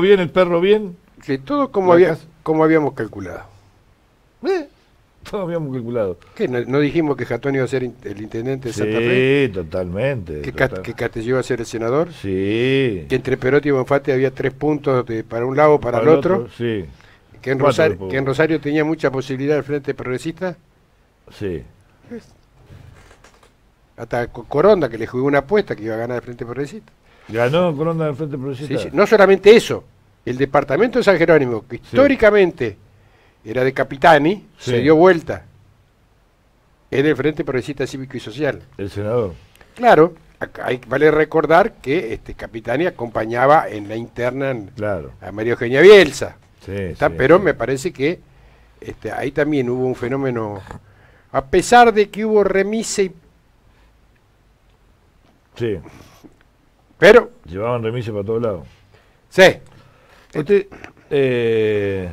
bien, el perro bien. Sí, todo como, había, como habíamos calculado. ¿Eh? Todo habíamos calculado. ¿Qué? ¿No, dijimos que Jatón iba a ser el intendente de Santa Fe? Sí, totalmente. ¿Que, total... iba a ser el senador? Sí. ¿Que entre Perotti y Bonfate había tres puntos para un lado para, para el otro? sí. ¿Que en, Rosario, tenía mucha posibilidad el Frente Progresista? Sí. Hasta Coronda, que le jugó una apuesta que iba a ganar el Frente Progresista. Ganó del Frente Progresista. No solamente eso, el departamento de San Jerónimo, que históricamente era de Capitani, se dio vuelta. Es del Frente Progresista Cívico y Social. El senador. Claro, vale recordar que este Capitani acompañaba en la interna a María Eugenia Bielsa. pero me parece que este, ahí también hubo un fenómeno, a pesar de que hubo remise y sí. Pero. Llevaban remises para todos lados. Sí. Eh,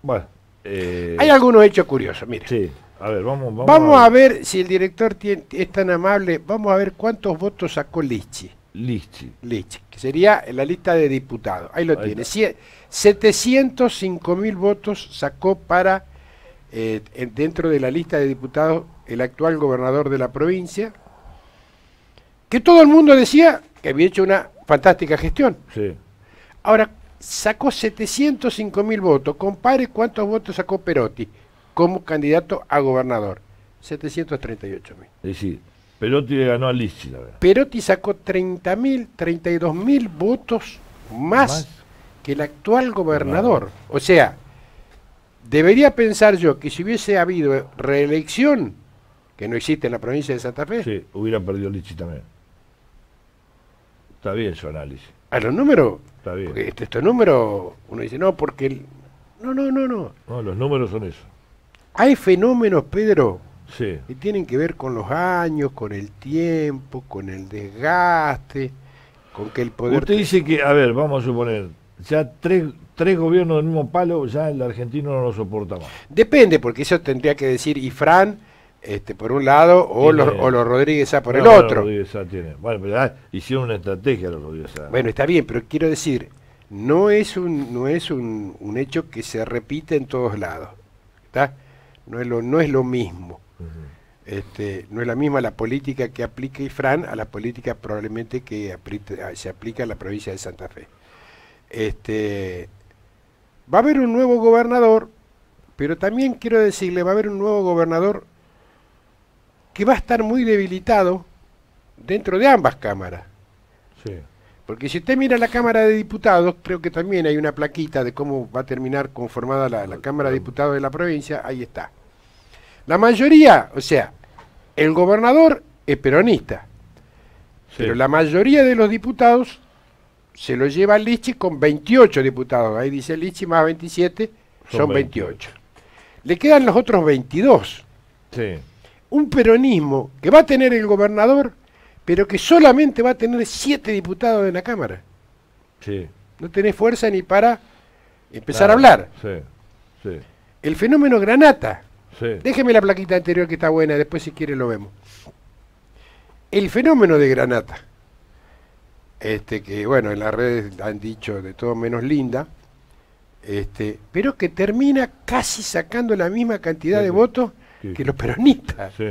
bueno. Eh, Hay algunos hechos curiosos, mire. Sí. A ver, vamos, vamos, a, ver. si el director es tan amable. Vamos a ver cuántos votos sacó Lichi. Lichi. Lichi, que sería la lista de diputados. Ahí lo tiene. 705.000 705 mil votos sacó para, eh, dentro de la lista de diputados, el actual gobernador de la provincia. Que todo el mundo decía que había hecho una fantástica gestión. Sí. Ahora, sacó 705 mil votos. Compare cuántos votos sacó Perotti como candidato a gobernador. 738 mil. Es decir, Perotti le ganó a lícita la verdad. Perotti sacó 30 mil, 32 mil votos más, que el actual gobernador. O sea, debería pensar yo que si hubiese habido reelección, que no existe en la provincia de Santa Fe, sí, hubiera perdido Lizzi también. Está bien su análisis. A los números. Está bien. Porque este, estos números, uno dice, no, porque. El... No, no, no, no. No, los números son eso. Hay fenómenos, Pedro, sí. que tienen que ver con los años, con el tiempo, con el desgaste, con que el poder. Usted dice que, a ver, vamos a suponer, ya tres, tres gobiernos del mismo palo, ya el argentino no lo soporta más. Depende, porque eso tendría que decir, y este, por un lado o, los, Rodríguez A por el otro. Bueno, ah, hicieron una estrategia los Rodríguez A. Bueno, está bien, pero quiero decir, no es un, no es un, hecho que se repite en todos lados. ¿está? No, es lo, no es lo mismo. Este, no es la misma la política que aplica Ifrán a la política probablemente que se aplica a la provincia de Santa Fe. Este, va a haber un nuevo gobernador, pero también quiero decirle, va a haber un nuevo gobernador que va a estar muy debilitado dentro de ambas cámaras. Sí. Porque si usted mira la Cámara de Diputados, creo que también hay una plaquita de cómo va a terminar conformada la, Cámara de Diputados de la provincia, ahí está. La mayoría, o sea, el gobernador es peronista, pero la mayoría de los diputados se lo lleva Lichi con 28 diputados, ahí dice Lichi más 27, son, 28. Le quedan los otros 22. Sí un peronismo que va a tener el gobernador, pero que solamente va a tener siete diputados en la Cámara. No tenés fuerza ni para empezar a hablar. El fenómeno Granata. Déjeme la plaquita anterior que está buena, después si quieres lo vemos. El fenómeno de Granata. Este que bueno, en las redes han dicho de todo menos linda. Este, pero que termina casi sacando la misma cantidad de votos que los peronistas. Ah,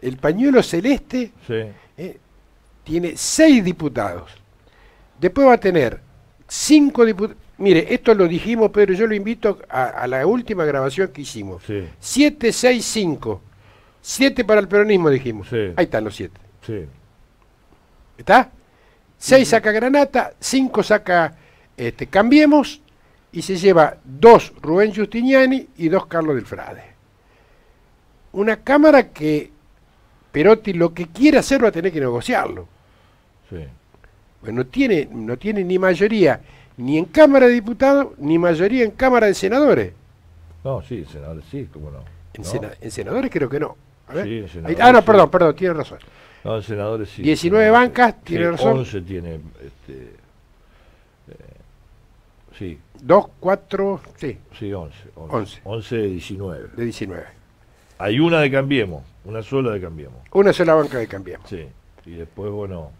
el pañuelo celeste eh, tiene seis diputados. Después va a tener cinco diputados. Mire, esto lo dijimos, Pedro, yo lo invito a, la última grabación que hicimos. 7, seis, cinco, siete para el peronismo, dijimos. Ahí están los siete. ¿Está? Seis saca Granata, cinco saca este, Cambiemos y se lleva dos Rubén Giustiniani y dos Carlos Delfrade una Cámara que Perotti lo que quiera hacer va a tener que negociarlo. Sí. Pues tiene, no tiene ni mayoría ni en Cámara de Diputados, ni mayoría en Cámara de Senadores. No, sí, senadores, sí, cómo no. En, Sena en senadores creo que no. A ver. ah, no, perdón, perdón, tiene razón. No, en senadores sí. 19 bancas, tiene razón. 11 tiene, este, eh, sí. 2, 4, sí. Sí, 11. 11, 11. 11 de 19. De 19. Hay una de Cambiemos, una sola de Cambiemos. Una sola banca de Cambiemos. Sí, y después, bueno,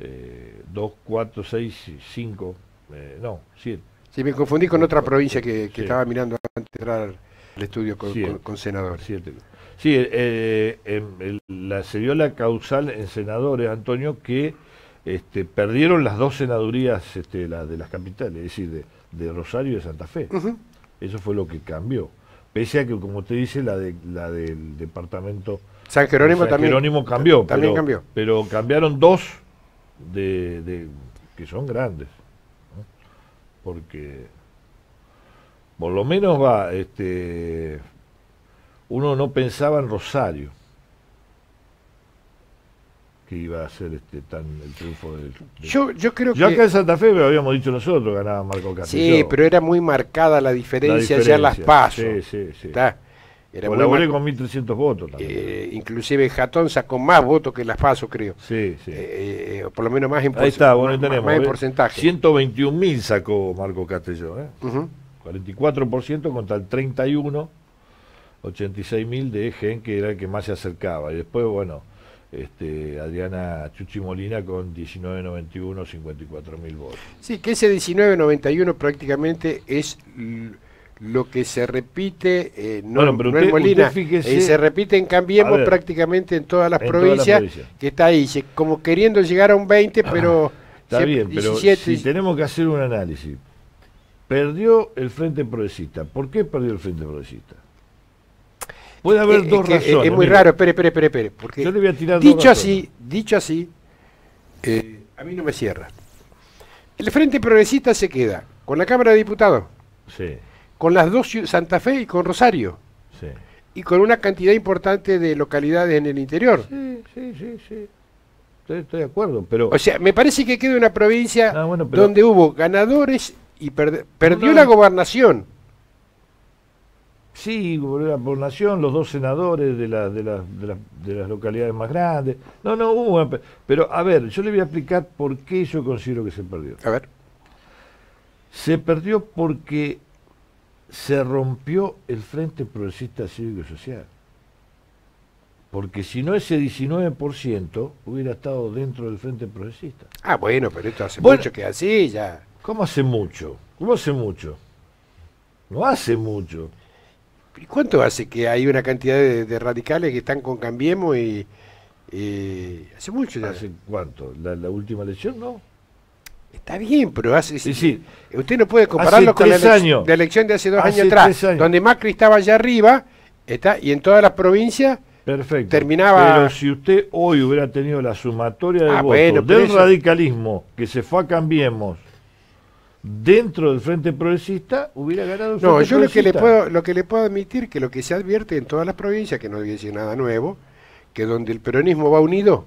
eh, dos, cuatro, seis, cinco, eh, no, siete. Sí, me confundí con otra provincia que, estaba mirando antes de entrar el estudio con, senadores. Sí, eh, em, la, se dio la causal en senadores, Antonio, que este, perdieron las dos senadurías este, la, de las capitales, es decir, de, Rosario y de Santa Fe. Eso fue lo que cambió. Pese a que, como usted dice, la, de, la del departamento... San Jerónimo, cambió. También pero, cambiaron dos de, que son grandes. Porque por lo menos va, este, uno no pensaba en Rosario que iba a ser este, el triunfo del... Yo, yo creo yo que... acá en Santa Fe lo habíamos dicho nosotros, ganaba Marco Castelló Sí, pero era muy marcada la diferencia, la las pasos. Sí, sí, sí. Está. Era Colaboré con 1.300 votos también. Eh, inclusive Jatón sacó más votos que las PASO, creo. Sí, sí. Eh, eh, por lo menos más en, Ahí está, bueno, ahí tenemos, más porcentaje. 121.000 sacó Marco Castelló. ¿eh? 44% contra el 31, 86.000 de Gen, que era el que más se acercaba. Y después, bueno este, Adriana Chuchi Molina con 1991, 54 mil votos. Sí, que ese 1991 prácticamente es lo que se repite, eh, no, en Molina, eh, se repite en Cambiemos prácticamente en todas las provincias, que está ahí, como queriendo llegar a un 20, ah, pero... pero 17, si tenemos que hacer un análisis, perdió el Frente Progresista. ¿Por qué perdió el Frente Progresista? Puede haber eh, dos razones. Es muy raro, espere, espere, espere, Porque Yo le voy a dicho así, dicho así, eh, a mí no me cierra. El Frente Progresista se queda con la Cámara de Diputados, con las dos Santa Fe y con Rosario, y con una cantidad importante de localidades en el interior. Sí, sí, sí, Estoy, de acuerdo, pero... O sea, me parece que queda una provincia ah, donde hubo ganadores y perdió la gobernación Sí, la población, los dos senadores de, de, de, las localidades más grandes. No, no hubo. pero a ver, yo le voy a explicar por qué yo considero que se perdió. A ver. Se perdió porque se rompió el Frente Progresista Cívico y Social. Porque si no ese 19% hubiera estado dentro del Frente Progresista. Ah, bueno, pero esto hace mucho que así ya. ¿Cómo hace mucho? ¿Cómo hace mucho? No hace mucho. ¿Y cuánto hace que hay una cantidad de, radicales que están con Cambiemos y, hace mucho ya? ¿Hace cuánto? ¿La, última elección, no? Está bien, pero hace. usted no puede compararlo con la, elección, de hace dos años atrás, donde Macri estaba allá arriba está, y en todas las provincias. Terminaba. Pero si usted hoy hubiera tenido la sumatoria de ah, votos del radicalismo que se fue a Cambiemos dentro del Frente Progresista hubiera ganado No, yo lo que, le puedo, lo que le puedo admitir que lo que se advierte en todas las provincias, que no dice nada nuevo, que donde el peronismo va unido,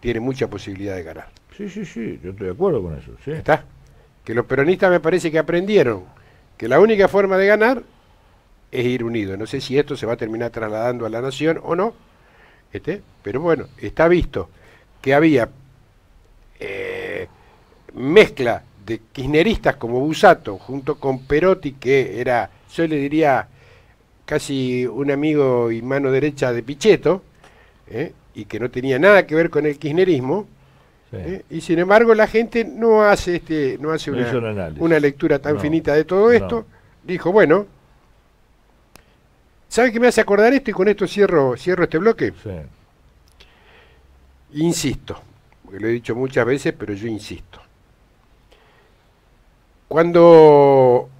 tiene mucha posibilidad de ganar. Sí, sí, sí, yo estoy de acuerdo con eso. Está. Que los peronistas me parece que aprendieron que la única forma de ganar es ir unido. No sé si esto se va a terminar trasladando a la nación o no, este, pero bueno, está visto que había eh, mezcla de kirchneristas como Busato junto con Perotti, que era, yo le diría, casi un amigo y mano derecha de Pichetto, ¿eh? y que no tenía nada que ver con el kirchnerismo, ¿eh? y sin embargo la gente no hace, este, no hace una, lectura tan finita de todo esto, dijo, bueno, ¿sabe qué me hace acordar esto? Y con esto cierro, cierro este bloque. Insisto, porque lo he dicho muchas veces, pero yo insisto cuando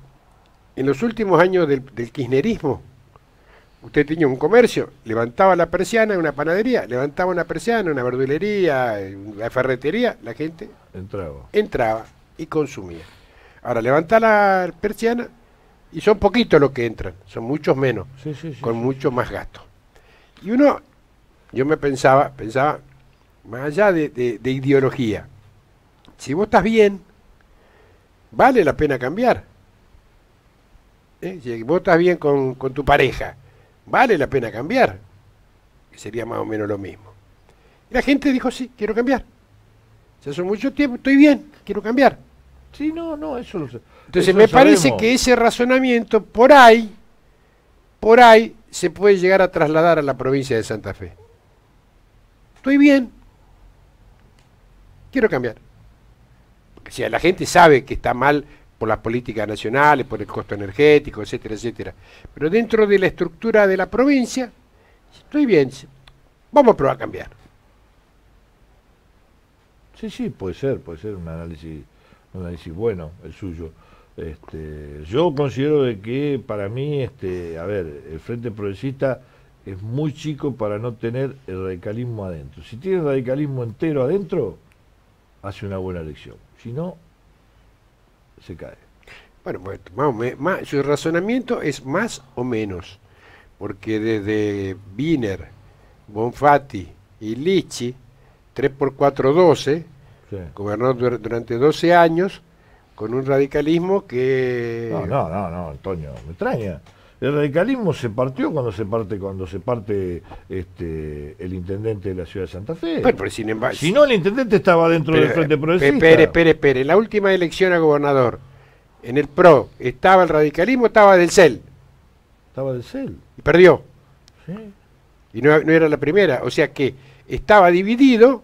en los últimos años del, kirchnerismo, usted tenía un comercio, levantaba la persiana en una panadería, levantaba una persiana, una verdulería, una ferretería, la gente entraba, entraba y consumía. Ahora levanta la persiana y son poquitos los que entran, son muchos menos, con mucho más gasto. Y uno, yo me pensaba, pensaba, más allá de ideología, si vos estás bien, vale la pena cambiar. Si eh, vos estás bien con, tu pareja, vale la pena cambiar. sería más o menos lo mismo. la gente dijo, sí, quiero cambiar. Ya hace mucho tiempo, estoy bien, quiero cambiar. Sí, no, no, eso Entonces me parece que ese razonamiento por ahí, por ahí, se puede llegar a trasladar a la provincia de Santa Fe. Estoy bien, quiero cambiar. O sea, la gente sabe que está mal por las políticas nacionales, por el costo energético, etcétera, etcétera. Pero dentro de la estructura de la provincia, estoy bien, vamos a probar a cambiar. Sí, sí, puede ser, puede ser un análisis, un análisis bueno el suyo. Este, yo considero de que para mí, este, a ver, el Frente Progresista es muy chico para no tener el radicalismo adentro. Si tiene radicalismo entero adentro, hace una buena elección. Si no, se cae. Bueno, pues, su razonamiento es más o menos, porque desde Wiener, Bonfatti y Lichi, 3 x 4, 12, gobernó durante 12 años con un radicalismo que... No, no, no, no, Antonio, me extraña. El radicalismo se partió cuando se parte cuando se parte este, el intendente de la ciudad de Santa Fe. Pero, sin embargo, si no, el intendente estaba dentro del Frente eh, Progresista. Espere, espere, espere. En la última elección a gobernador, en el PRO, ¿estaba el radicalismo estaba del CEL? Estaba del CEL. Y perdió. Sí. Y no, era la primera. O sea que estaba dividido.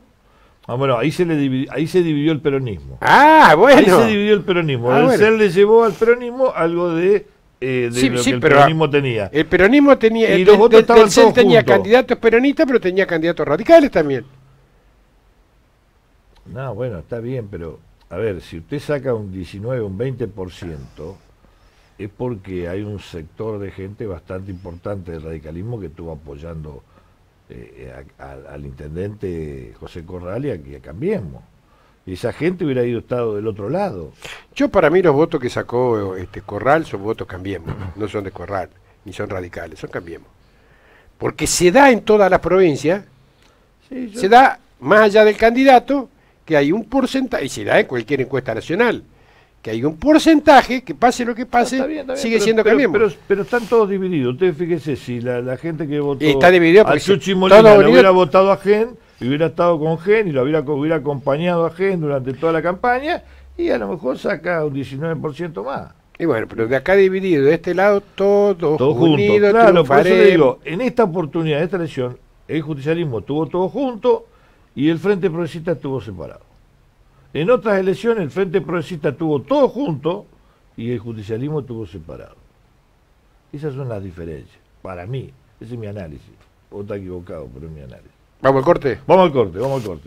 Ah, bueno, ahí se, dividió, el peronismo. Ah, bueno. Ahí se dividió el peronismo. Ah, el CEL le llevó al peronismo algo de eh, el peronismo tenía. El peronismo tenía. Eh, tenía candidatos peronistas, pero tenía candidatos radicales también. No, bueno, está bien, pero a ver, si usted saca un 19, un 20%, es porque hay un sector de gente bastante importante del radicalismo que estuvo apoyando eh, al intendente José Corral y a que cambiemos esa gente hubiera ido estado del otro lado. Yo para mí los votos que sacó este Corral son votos Cambiemos, no son de Corral, ni son radicales, son Cambiemos. Porque se da en todas las provincias, se da más allá del candidato, que hay un porcentaje, y se da en cualquier encuesta nacional, que hay un porcentaje que pase lo que pase, sigue siendo Cambiemos. Pero, están todos divididos, Ustedes fíjese si la, gente que votó está dividido Chuchi no hubiera votado a Gen y hubiera estado con Gen y lo hubiera, hubiera acompañado a Gen durante toda la campaña y a lo mejor saca un 19% más. Y bueno, pero de acá dividido, de este lado, todos todo juntos claro, por eso digo, en esta oportunidad, en esta elección, el justicialismo estuvo todo junto y el Frente Progresista estuvo separado. En otras elecciones, el Frente Progresista estuvo todo junto y el judicialismo estuvo separado. Esas son las diferencias, para mí, ese es mi análisis. O está equivocado, pero es mi análisis. Vamos al corte. Vamos al corte, vamos al corte.